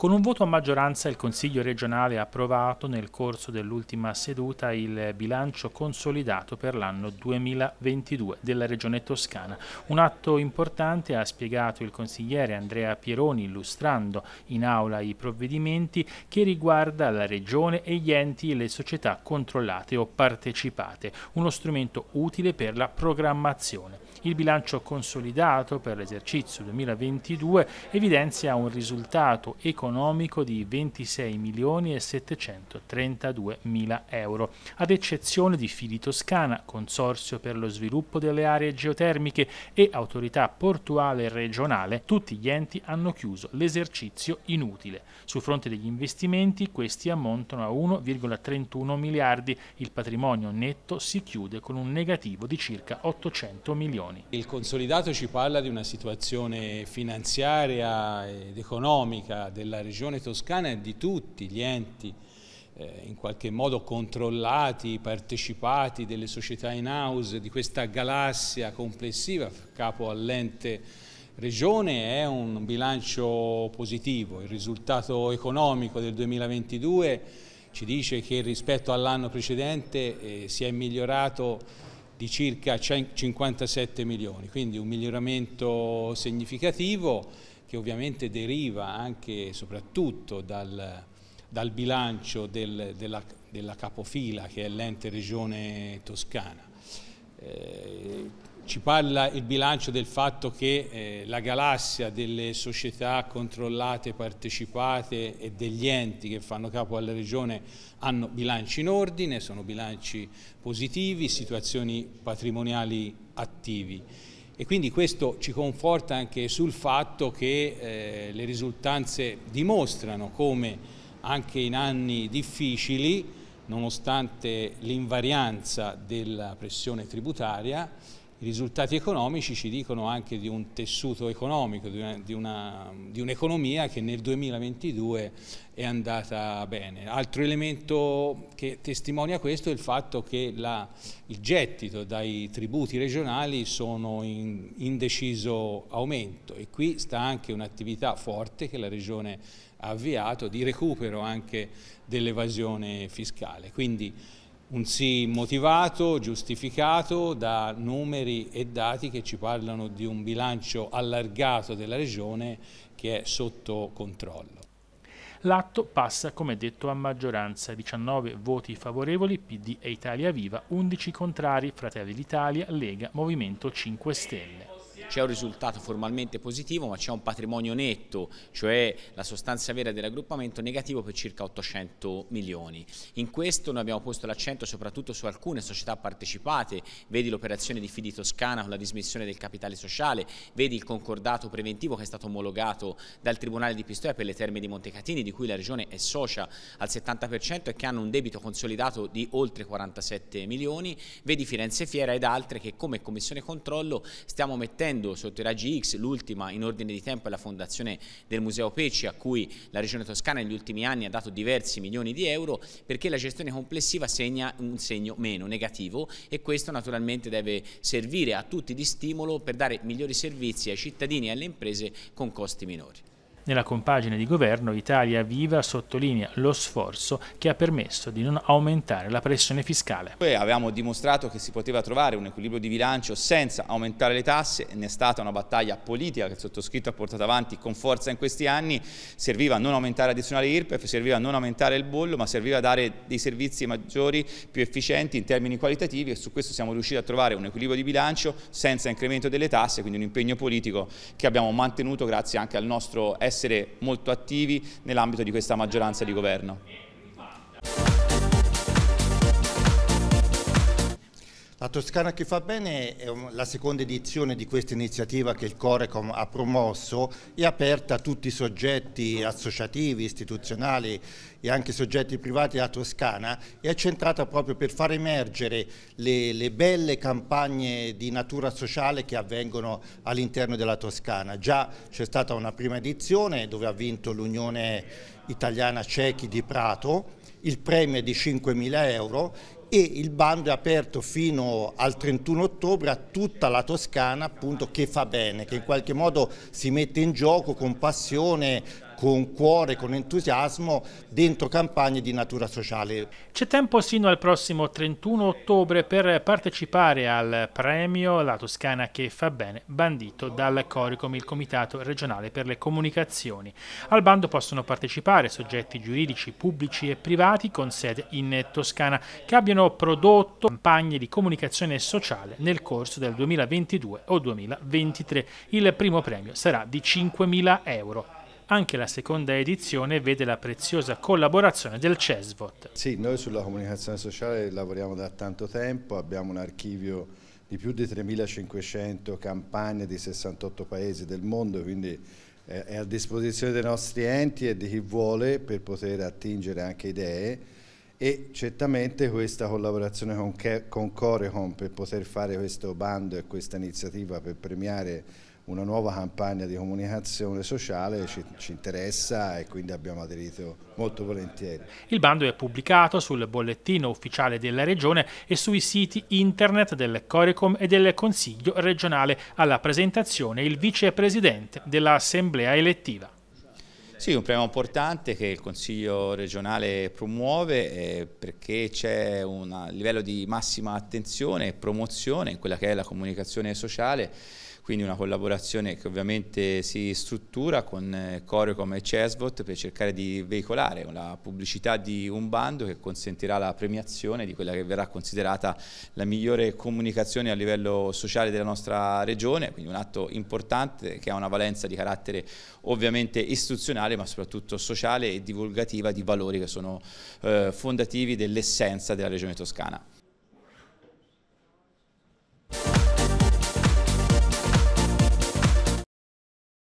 Con un voto a maggioranza il Consiglio regionale ha approvato nel corso dell'ultima seduta il bilancio consolidato per l'anno 2022 della Regione Toscana. Un atto importante, ha spiegato il consigliere Andrea Pieroni illustrando in aula i provvedimenti che riguarda la Regione e gli enti e le società controllate o partecipate, uno strumento utile per la programmazione. Il bilancio consolidato per l'esercizio 2022 evidenzia un risultato economico di 26 milioni e 732 mila euro, ad eccezione di Fili Toscana, Consorzio per lo sviluppo delle aree geotermiche e Autorità portuale regionale, tutti gli enti hanno chiuso l'esercizio inutile. Sul fronte degli investimenti questi ammontano a 1,31 miliardi, il patrimonio netto si chiude con un negativo di circa 800 milioni milioni. Il consolidato ci parla di una situazione finanziaria ed economica della regione toscana e di tutti gli enti eh, in qualche modo controllati, partecipati delle società in house di questa galassia complessiva capo all'ente regione è un bilancio positivo. Il risultato economico del 2022 ci dice che rispetto all'anno precedente eh, si è migliorato di circa 57 milioni, quindi un miglioramento significativo che ovviamente deriva anche e soprattutto dal, dal bilancio del, della, della capofila che è l'ente regione toscana. Eh, ci parla il bilancio del fatto che eh, la galassia delle società controllate, partecipate e degli enti che fanno capo alla regione hanno bilanci in ordine, sono bilanci positivi, situazioni patrimoniali attivi. E quindi questo ci conforta anche sul fatto che eh, le risultanze dimostrano come anche in anni difficili, nonostante l'invarianza della pressione tributaria, i risultati economici ci dicono anche di un tessuto economico, di un'economia un che nel 2022 è andata bene. Altro elemento che testimonia questo è il fatto che la, il gettito dai tributi regionali sono in, indeciso aumento e qui sta anche un'attività forte che la Regione ha avviato di recupero anche dell'evasione fiscale. Quindi un sì motivato, giustificato da numeri e dati che ci parlano di un bilancio allargato della Regione che è sotto controllo. L'atto passa, come detto, a maggioranza, 19 voti favorevoli, PD e Italia Viva, 11 contrari, Fratelli d'Italia, Lega, Movimento 5 Stelle c'è un risultato formalmente positivo ma c'è un patrimonio netto, cioè la sostanza vera dell'aggruppamento negativo per circa 800 milioni. In questo noi abbiamo posto l'accento soprattutto su alcune società partecipate, vedi l'operazione di Fidi Toscana con la dismissione del capitale sociale, vedi il concordato preventivo che è stato omologato dal Tribunale di Pistoia per le terme di Montecatini di cui la Regione è socia al 70% e che hanno un debito consolidato di oltre 47 milioni, vedi Firenze Fiera ed altre che come Commissione Controllo stiamo mettendo partendo sotto i raggi X, l'ultima in ordine di tempo è la fondazione del Museo Pecci a cui la Regione Toscana negli ultimi anni ha dato diversi milioni di euro perché la gestione complessiva segna un segno meno negativo e questo naturalmente deve servire a tutti di stimolo per dare migliori servizi ai cittadini e alle imprese con costi minori. Nella compagine di governo Italia Viva sottolinea lo sforzo che ha permesso di non aumentare la pressione fiscale. Noi avevamo dimostrato che si poteva trovare un equilibrio di bilancio senza aumentare le tasse, ne è stata una battaglia politica che il sottoscritto ha portato avanti con forza in questi anni, serviva a non aumentare addizionale IRPEF, serviva a non aumentare il bollo, ma serviva a dare dei servizi maggiori, più efficienti in termini qualitativi e su questo siamo riusciti a trovare un equilibrio di bilancio senza incremento delle tasse, quindi un impegno politico che abbiamo mantenuto grazie anche al nostro essere essere molto attivi nell'ambito di questa maggioranza di governo. La Toscana che fa bene è la seconda edizione di questa iniziativa che il Corecom ha promosso e aperta a tutti i soggetti associativi, istituzionali e anche soggetti privati della Toscana e è centrata proprio per far emergere le, le belle campagne di natura sociale che avvengono all'interno della Toscana. Già c'è stata una prima edizione dove ha vinto l'Unione Italiana Cechi di Prato il premio è di 5.000 euro e il bando è aperto fino al 31 ottobre a tutta la Toscana appunto che fa bene, che in qualche modo si mette in gioco con passione, con cuore, con entusiasmo dentro campagne di natura sociale. C'è tempo sino al prossimo 31 ottobre per partecipare al premio La Toscana che fa bene, bandito dal Coricom, il Comitato regionale per le comunicazioni. Al bando possono partecipare soggetti giuridici pubblici e privati con sede in Toscana che abbiano prodotto campagne di comunicazione sociale nel corso del 2022 o 2023. Il primo premio sarà di 5.000 euro. Anche la seconda edizione vede la preziosa collaborazione del CESVOT. Sì, noi sulla comunicazione sociale lavoriamo da tanto tempo, abbiamo un archivio di più di 3.500 campagne di 68 paesi del mondo, quindi eh, è a disposizione dei nostri enti e di chi vuole per poter attingere anche idee e certamente questa collaborazione con, Corecom per poter fare questo bando e questa iniziativa per premiare una nuova campagna di comunicazione sociale ci, ci, interessa e quindi abbiamo aderito molto volentieri. Il bando è pubblicato sul bollettino ufficiale della Regione e sui siti internet del Corecom e del Consiglio regionale alla presentazione il vicepresidente dell'Assemblea elettiva. Sì, un premio importante che il Consiglio regionale promuove eh, perché c'è un livello di massima attenzione e promozione in quella che è la comunicazione sociale quindi una collaborazione che ovviamente si struttura con eh, Corecom e Cesvot per cercare di veicolare la pubblicità di un bando che consentirà la premiazione di quella che verrà considerata la migliore comunicazione a livello sociale della nostra regione, quindi un atto importante che ha una valenza di carattere ovviamente istituzionale ma soprattutto sociale e divulgativa di valori che sono eh, fondativi dell'essenza della regione toscana.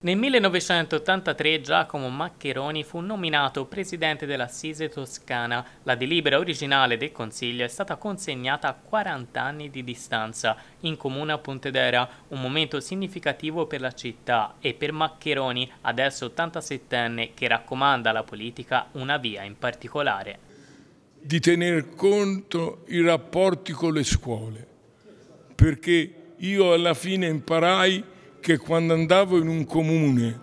Nel 1983 Giacomo Maccheroni fu nominato presidente dell'Assise Toscana. La delibera originale del Consiglio è stata consegnata a 40 anni di distanza, in comune a Pontedera, un momento significativo per la città e per Maccheroni, adesso 87enne, che raccomanda alla politica una via in particolare. Di tener conto i rapporti con le scuole, perché io alla fine imparai che quando andavo in un comune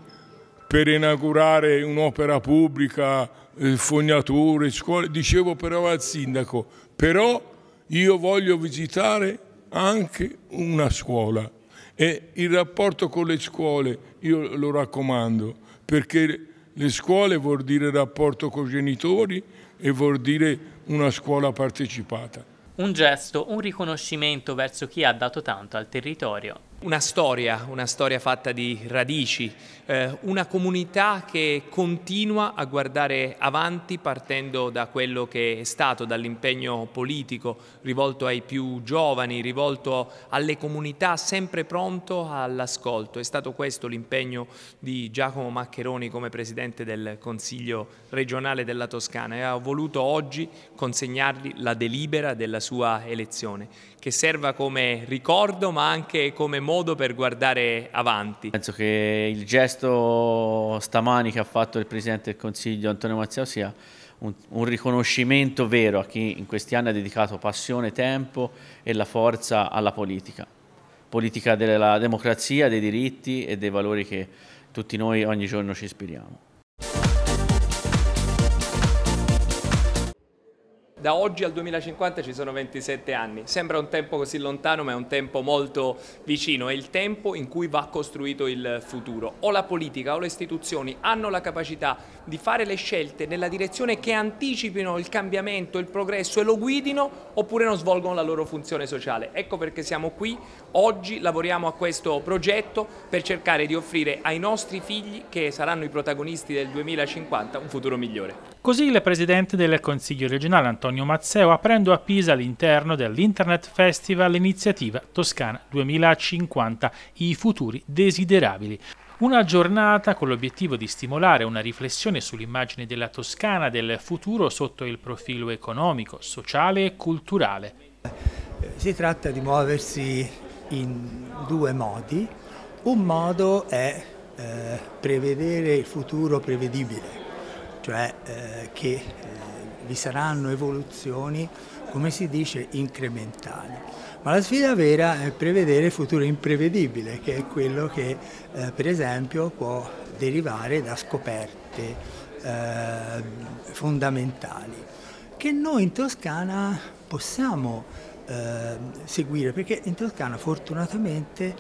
per inaugurare un'opera pubblica, eh, fognature, scuole, dicevo però al sindaco, però io voglio visitare anche una scuola e il rapporto con le scuole io lo raccomando perché le scuole vuol dire rapporto con i genitori e vuol dire una scuola partecipata. Un gesto, un riconoscimento verso chi ha dato tanto al territorio una storia, una storia fatta di radici, eh, una comunità che continua a guardare avanti partendo da quello che è stato, dall'impegno politico rivolto ai più giovani, rivolto alle comunità, sempre pronto all'ascolto. È stato questo l'impegno di Giacomo Maccheroni come Presidente del Consiglio regionale della Toscana e ha voluto oggi consegnargli la delibera della sua elezione, che serva come ricordo ma anche come modo modo per guardare avanti. Penso che il gesto stamani che ha fatto il Presidente del Consiglio Antonio Mazzeo sia un, un riconoscimento vero a chi in questi anni ha dedicato passione, tempo e la forza alla politica. Politica della democrazia, dei diritti e dei valori che tutti noi ogni giorno ci ispiriamo. da oggi al 2050 ci sono 27 anni, sembra un tempo così lontano ma è un tempo molto vicino, è il tempo in cui va costruito il futuro. O la politica o le istituzioni hanno la capacità di fare le scelte nella direzione che anticipino il cambiamento, il progresso e lo guidino oppure non svolgono la loro funzione sociale. Ecco perché siamo qui, oggi lavoriamo a questo progetto per cercare di offrire ai nostri figli, che saranno i protagonisti del 2050, un futuro migliore. Così il Presidente del Consiglio regionale Antonio Mazzeo aprendo a Pisa all'interno dell'Internet Festival l'iniziativa Toscana 2050, i futuri desiderabili. Una giornata con l'obiettivo di stimolare una riflessione sull'immagine della Toscana del futuro sotto il profilo economico, sociale e culturale. Si tratta di muoversi in due modi. Un modo è eh, prevedere il futuro prevedibile, cioè eh, che eh, vi saranno evoluzioni come si dice, incrementali. Ma la sfida vera è prevedere il futuro imprevedibile, che è quello che eh, per esempio può derivare da scoperte eh, fondamentali, che noi in Toscana possiamo eh, seguire, perché in Toscana fortunatamente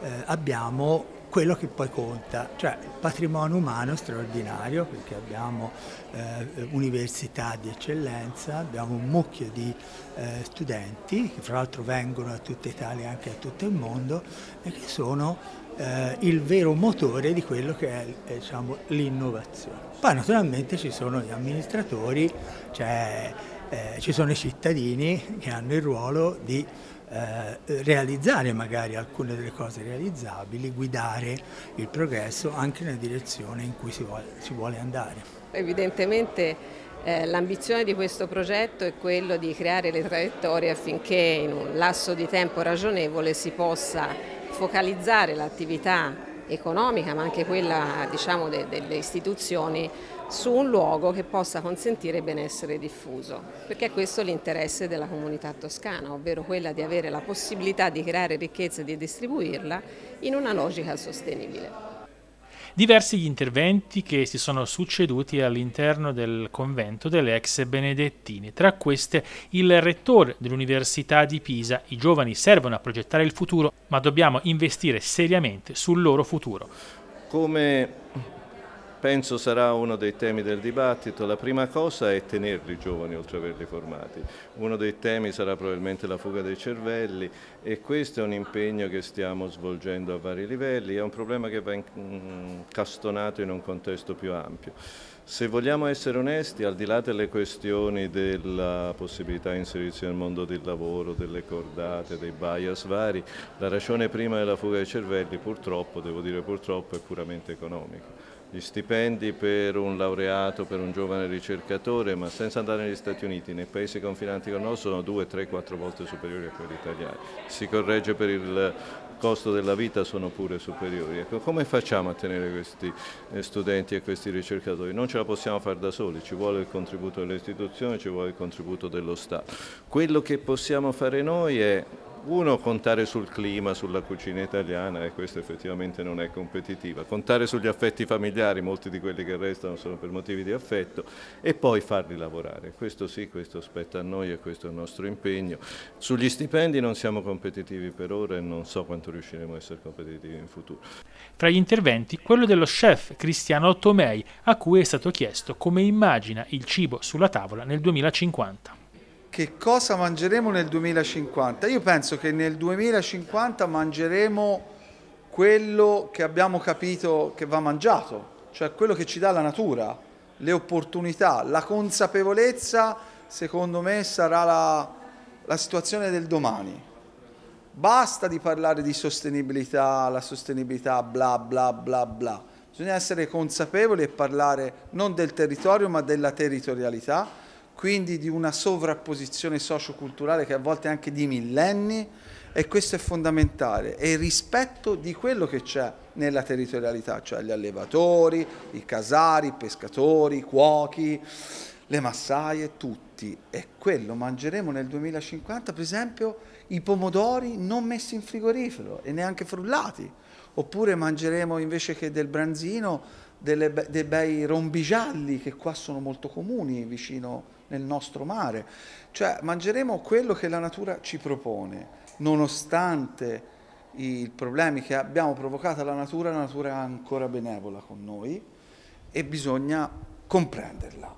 eh, abbiamo quello che poi conta, cioè il patrimonio umano straordinario perché abbiamo eh, università di eccellenza, abbiamo un mucchio di eh, studenti che fra l'altro vengono da tutta Italia e anche da tutto il mondo e che sono eh, il vero motore di quello che è, è eh, diciamo, l'innovazione. Poi naturalmente ci sono gli amministratori, cioè eh, ci sono i cittadini che hanno il ruolo di eh, realizzare magari alcune delle cose realizzabili, guidare il progresso anche nella direzione in cui si vuole, si vuole andare. Evidentemente eh, l'ambizione di questo progetto è quello di creare le traiettorie affinché in un lasso di tempo ragionevole si possa focalizzare l'attività economica ma anche quella diciamo, de, delle istituzioni su un luogo che possa consentire benessere diffuso, perché è questo l'interesse della comunità toscana, ovvero quella di avere la possibilità di creare ricchezza e di distribuirla in una logica sostenibile. Diversi gli interventi che si sono succeduti all'interno del convento delle ex benedettine, tra queste il rettore dell'Università di Pisa. I giovani servono a progettare il futuro, ma dobbiamo investire seriamente sul loro futuro. Come penso sarà uno dei temi del dibattito. La prima cosa è tenerli giovani oltre averli formati. Uno dei temi sarà probabilmente la fuga dei cervelli e questo è un impegno che stiamo svolgendo a vari livelli, è un problema che va incastonato mm, in un contesto più ampio. Se vogliamo essere onesti, al di là delle questioni della possibilità di inserirsi nel mondo del lavoro, delle cordate, dei bias vari, la ragione prima della fuga dei cervelli purtroppo, devo dire purtroppo, è puramente economica gli stipendi per un laureato, per un giovane ricercatore, ma senza andare negli Stati Uniti, nei paesi confinanti con noi sono 2, 3, 4 volte superiori a quelli italiani. Si corregge per il costo della vita sono pure superiori. Ecco, come facciamo a tenere questi eh, studenti e questi ricercatori? Non ce la possiamo fare da soli, ci vuole il contributo delle istituzioni, ci vuole il contributo dello Stato. Quello che possiamo fare noi è uno, contare sul clima, sulla cucina italiana, e questo effettivamente non è competitiva. Contare sugli affetti familiari, molti di quelli che restano sono per motivi di affetto, e poi farli lavorare. Questo sì, questo spetta a noi e questo è il nostro impegno. Sugli stipendi non siamo competitivi per ora e non so quanto riusciremo a essere competitivi in futuro. Tra gli interventi, quello dello chef Cristiano Tomei, a cui è stato chiesto come immagina il cibo sulla tavola nel 2050 che cosa mangeremo nel 2050? Io penso che nel 2050 mangeremo quello che abbiamo capito che va mangiato, cioè quello che ci dà la natura, le opportunità, la consapevolezza, secondo me sarà la, la situazione del domani. Basta di parlare di sostenibilità, la sostenibilità bla bla bla bla. Bisogna essere consapevoli e parlare non del territorio ma della territorialità quindi di una sovrapposizione socioculturale che a volte è anche di millenni e questo è fondamentale, e il rispetto di quello che c'è nella territorialità, cioè gli allevatori, i casari, i pescatori, i cuochi, le massaie, tutti. E quello mangeremo nel 2050, per esempio, i pomodori non messi in frigorifero e neanche frullati, oppure mangeremo invece che del branzino delle, dei bei rombigialli che qua sono molto comuni vicino a nel nostro mare. Cioè mangeremo quello che la natura ci propone, nonostante i problemi che abbiamo provocato alla natura, la natura è ancora benevola con noi e bisogna comprenderla,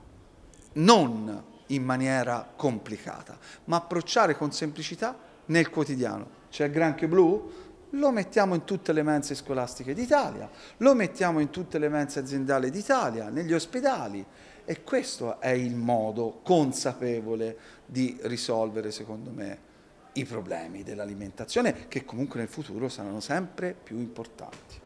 non in maniera complicata, ma approcciare con semplicità nel quotidiano. C'è il granchio blu? Lo mettiamo in tutte le mense scolastiche d'Italia, lo mettiamo in tutte le mense aziendali d'Italia, negli ospedali, e questo è il modo consapevole di risolvere, secondo me, i problemi dell'alimentazione che comunque nel futuro saranno sempre più importanti.